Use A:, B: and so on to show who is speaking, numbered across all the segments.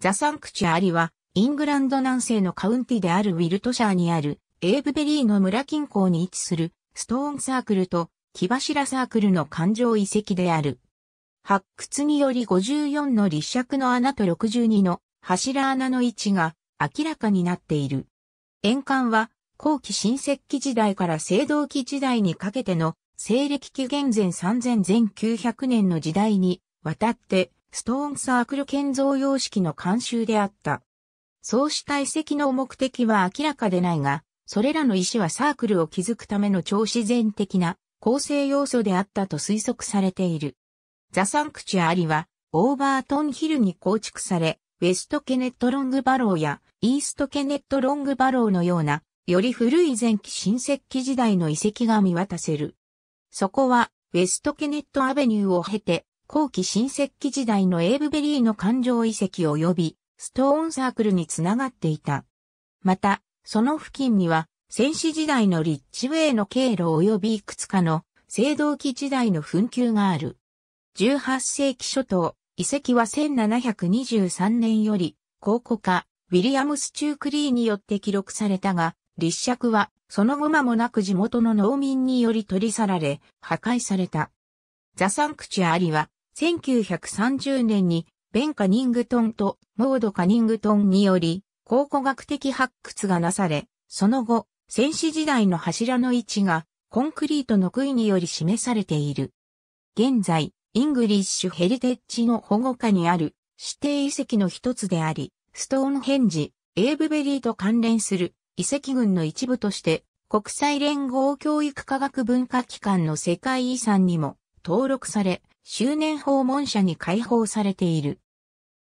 A: ザ・サンクチュアリは、イングランド南西のカウンティであるウィルトシャーにある、エーブベリーの村近郊に位置する、ストーンサークルと、木柱サークルの環状遺跡である。発掘により54の立尺の穴と62の柱穴の位置が明らかになっている。円環は後期新石器時代から青銅器時代にかけての西暦紀元前3900年の時代にわたってストーンサークル建造様式の慣習であった。そうした遺跡の目的は明らかでないが、それらの石はサークルを築くための超自然的な構成要素であったと推測されている。ザ・サンクチュアリは、オーバートンヒルに構築され、ウェストケネットロングバローやイーストケネットロングバローのような、より古い前期新石器時代の遺跡が見渡せる。そこは、ウェストケネットアベニューを経て、後期新石器時代のエーブベリーの環状遺跡及びストーンサークルにつながっていた。また、その付近には戦士時代のリッチウェイの経路及びいくつかの青銅器時代の紛糾がある。18世紀初頭、遺跡は1723年より考古家ウィリアムス・チュークリーによって記録されたが、立石はその後間もなく地元の農民により取り去られ、破壊された。ザサンクチュアリは1930年にベン・カニングトンとモード・カニングトンにより考古学的発掘がなされ、その後、戦死時代の柱の位置がコンクリートの杭により示されている。現在、イングリッシュヘリテッジの保護下にある指定遺跡の一つであり、ストーンヘンジ、エーブベリーと関連する遺跡群の一部として国際連合教育科学文化機関の世界遺産にも登録され、周年訪問者に開放されている。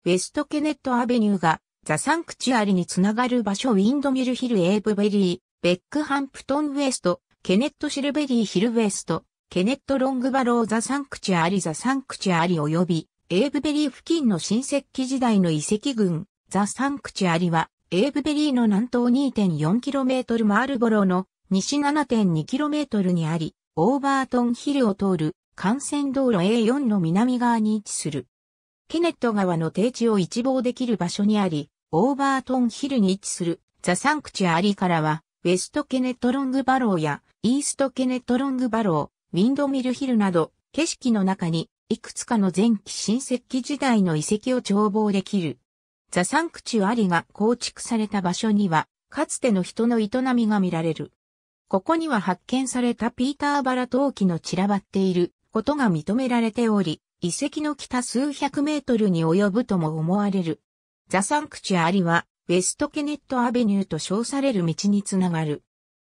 A: ウェストケネットアベニューがザ・サンクチュアリにつながる場所ウィンドミルヒル・エーブベリー、ベックハンプトン・ウエスト、ケネット・シルベリー・ヒル・ウエスト、ケネット・ロングバロー・ザ・サンクチュアリ・ザ・サンクチュアリ及び、エーブベリー付近の新石器時代の遺跡群、ザ・サンクチュアリは、エーブベリーの南東 2.4km マールボローの西 7.2km にあり、オーバートンヒルを通る幹線道路 A4 の南側に位置する。ケネット川の低地を一望できる場所にあり、オーバートンヒルに位置するザ・サンクチュアリからは、ウェストケネットロングバローやイーストケネットロングバロー、ウィンドミルヒルなど、景色の中にいくつかの前期新石器時代の遺跡を眺望できる。ザ・サンクチュアリが構築された場所には、かつての人の営みが見られる。ここには発見されたピーターバラ陶器の散らばっていることが認められており、遺跡の北数百メートルに及ぶとも思われる。ザ・サンクチュアリは、ウェストケネット・アベニューと称される道につながる。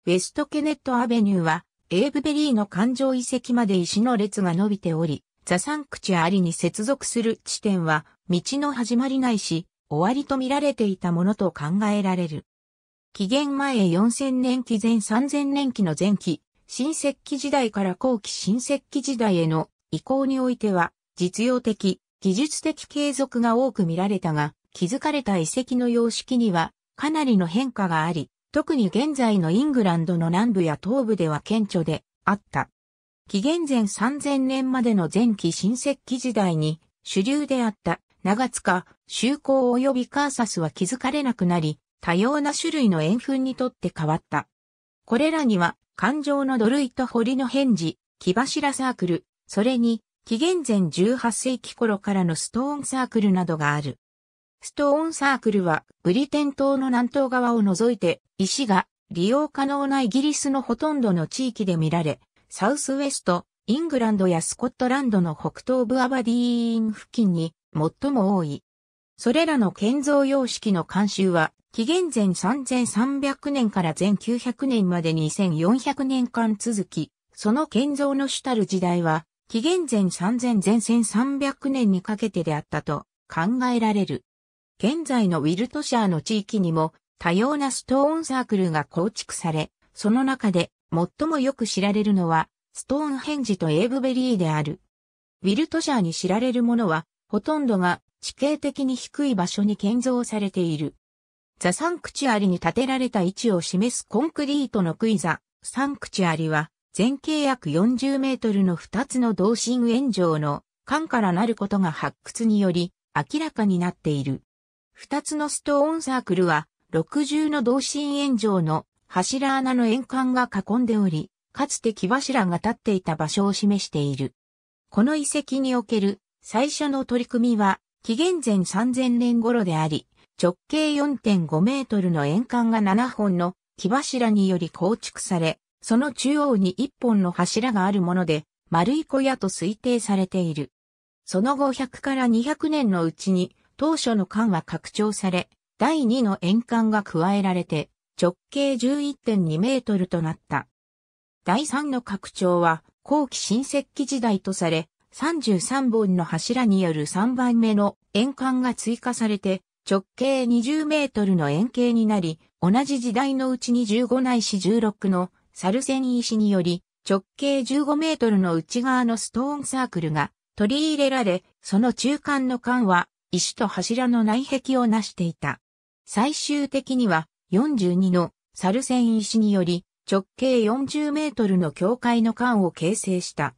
A: ウェストケネット・アベニューは、エーブベリーの環状遺跡まで石の列が伸びており、ザ・サンクチュアリに接続する地点は、道の始まりないし、終わりと見られていたものと考えられる。紀元前4000年期前3000年期の前期、新石器時代から後期新石器時代への移行においては、実用的、技術的継続が多く見られたが、築かれた遺跡の様式には、かなりの変化があり、特に現在のイングランドの南部や東部では顕著であった。紀元前3000年までの前期新石器時代に主流であった長塚、修行及びカーサスは築かれなくなり、多様な種類の塩粉にとって変わった。これらには感情の土塁と堀の返事、木柱サークル、それに、紀元前18世紀頃からのストーンサークルなどがある。ストーンサークルは、ブリテン島の南東側を除いて、石が利用可能なイギリスのほとんどの地域で見られ、サウスウェスト、イングランドやスコットランドの北東部アバディーン付近に最も多いそれらの建造様式の慣習は、紀元前3300年から前900年まで2400年間続き、その建造の主たる時代は、紀元前3000前1300年にかけてであったと考えられる。現在のウィルトシャーの地域にも多様なストーンサークルが構築され、その中で最もよく知られるのは、ストーンヘンジとエーブベリーである。ウィルトシャーに知られるものは、ほとんどが地形的に低い場所に建造されている。ザ・サンクチュアリに建てられた位置を示すコンクリートの杭ザ・サンクチュアリは、全径約40メートルの2つの同心円状の間からなることが発掘により明らかになっている。2つのストーンサークルは、60の同心円状の柱穴の円環が囲んでおり、かつて木柱が立っていた場所を示している。この遺跡における最初の取り組みは、紀元前3000年頃であり、直径4.5メートルの円環が7本の木柱により構築され、その中央に1本の柱があるもので、丸い小屋と推定されている。その後100から200年のうちに、当初の間は拡張され、第2の円環が加えられて、直径11.2メートルとなった。第3の拡張は、後期新石器時代とされ、33本の柱による3番目の円環が追加されて、直径20メートルの円形になり、同じ時代のうちに15内市、し16のサルセン石により、直径15メートルの内側のストーンサークルが取り入れられ、その中間の管は石と柱の内壁を成していた。最終的には42のサルセン石により直径40メートルの境界の管を形成した。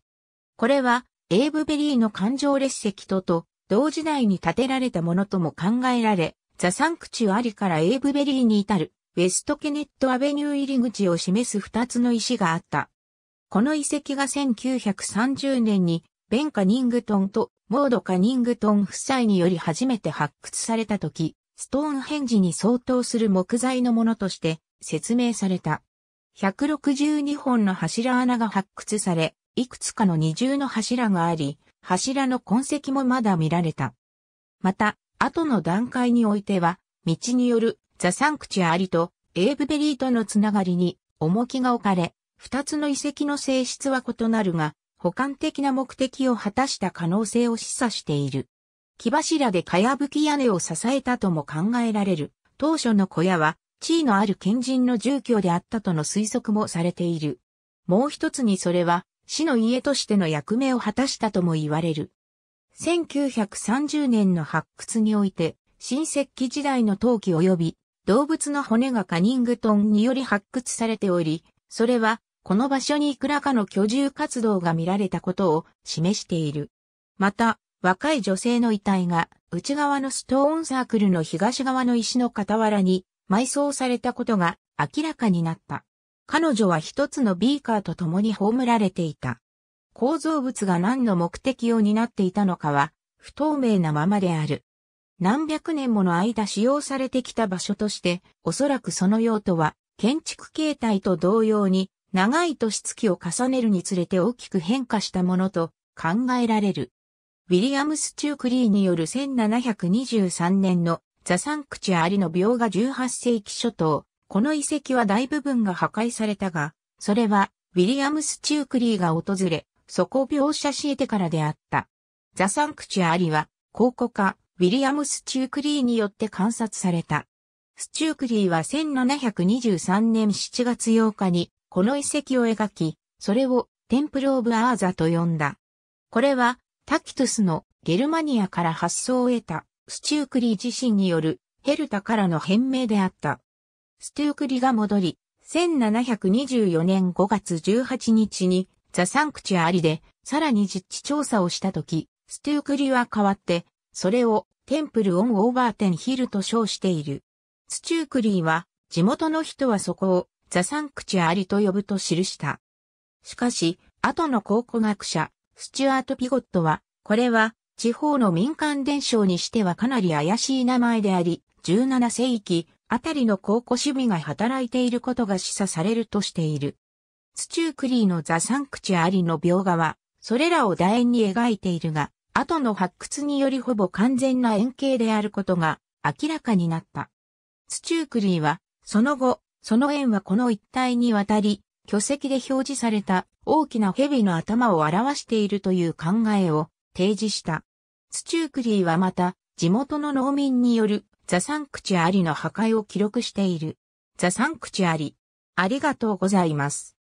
A: これはエーブベリーの環状列石とと同時代に建てられたものとも考えられ、ザ・サンクチュアリからエーブベリーに至るウェストケネットアベニュー入り口を示す2つの石があった。この遺跡が1930年にベンカ・ニングトンとモード・カ・ニングトン夫妻により初めて発掘された時、ストーンヘンジに相当する木材のものとして説明された。162本の柱穴が発掘され、いくつかの二重の柱があり、柱の痕跡もまだ見られた。また、後の段階においては、道によるザサンクチュアリとエーブベリーとのつながりに重きが置かれ、二つの遺跡の性質は異なるが、補完的な目的を果たした可能性を示唆している。木柱でかやぶき屋根を支えたとも考えられる。当初の小屋は、地位のある賢人の住居であったとの推測もされている。もう一つにそれは、死の家としての役目を果たしたとも言われる。1930年の発掘において、新石器時代の陶器及び動物の骨がカニングトンにより発掘されており、それはこの場所にいくらかの居住活動が見られたことを示している。また、若い女性の遺体が内側のストーンサークルの東側の石の傍らに埋葬されたことが明らかになった。彼女は一つのビーカーと共に葬られていた。構造物が何の目的を担っていたのかは、不透明なままである。何百年もの間使用されてきた場所として、おそらくその用途は、建築形態と同様に、長い年月を重ねるにつれて大きく変化したものと考えられる。ウィリアムス・チュークリーによる1723年のザ・サンクチュアリの描画18世紀初頭、この遺跡は大部分が破壊されたが、それはウィリアムス・チュークリーが訪れ、そこを描写し得てからであった。ザ・サンクチュアリは、考古家、ウィリアムス・チュークリーによって観察された。スチュークリーは1723年7月8日に、この遺跡を描き、それをテンプル・オブ・アーザと呼んだ。これは、タキトゥスのゲルマニアから発想を得た、スチュークリー自身によるヘルタからの変名であった。ステュークリが戻り、1724年5月18日にザ・サンクチュアリでさらに実地調査をしたとき、ステュークリは変わって、それをテンプル・オン・オーバーテン・ヒルと称している。スチュークリーは地元の人はそこをザ・サンクチュアリと呼ぶと記した。しかし、後の考古学者、スチュアート・ピゴットは、これは地方の民間伝承にしてはかなり怪しい名前であり、17世紀、あたりの考古守備が働いていることが示唆されるとしている。土チュークリーのザ・サンクチュアリの描画は、それらを楕円に描いているが、後の発掘によりほぼ完全な円形であることが明らかになった。土チュークリーは、その後、その円はこの一帯にわたり、巨石で表示された大きな蛇の頭を表しているという考えを提示した。土チュークリーはまた、地元の農民によるザサンクチュアリの破壊を記録している。ザサンクチュアリ。ありがとうございます。